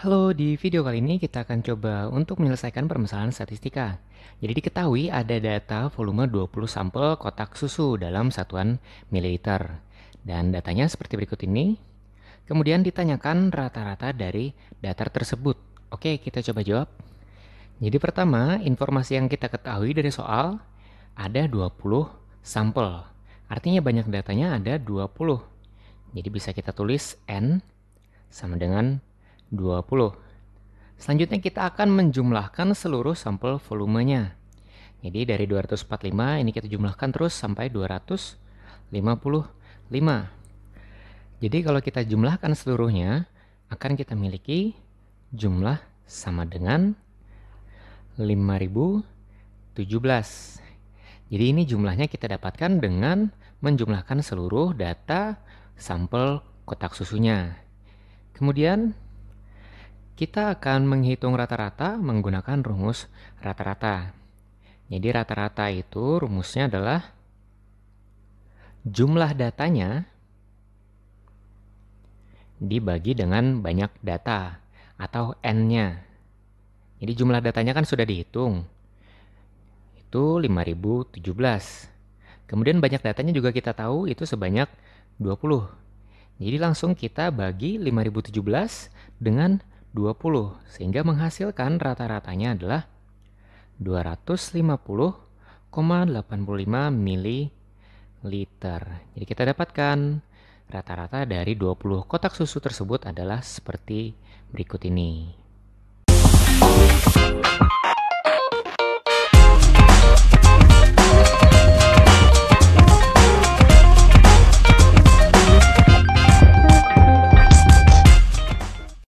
Halo, di video kali ini kita akan coba untuk menyelesaikan permasalahan statistika. Jadi diketahui ada data volume 20 sampel kotak susu dalam satuan mililiter. Dan datanya seperti berikut ini. Kemudian ditanyakan rata-rata dari data tersebut. Oke, kita coba jawab. Jadi pertama, informasi yang kita ketahui dari soal ada 20 sampel. Artinya banyak datanya ada 20. Jadi bisa kita tulis N sama dengan 20. Selanjutnya kita akan menjumlahkan seluruh sampel volumenya. Jadi dari 245 ini kita jumlahkan terus sampai 255. Jadi kalau kita jumlahkan seluruhnya akan kita miliki jumlah sama dengan 5017. Jadi ini jumlahnya kita dapatkan dengan menjumlahkan seluruh data sampel kotak susunya. Kemudian kita akan menghitung rata-rata menggunakan rumus rata-rata. Jadi rata-rata itu rumusnya adalah jumlah datanya dibagi dengan banyak data atau n-nya. Jadi jumlah datanya kan sudah dihitung. Itu 5017. Kemudian banyak datanya juga kita tahu itu sebanyak 20. Jadi langsung kita bagi 5017 dengan 20 sehingga menghasilkan rata-ratanya adalah 250,85 ml. Jadi kita dapatkan rata-rata dari 20 kotak susu tersebut adalah seperti berikut ini. Oh,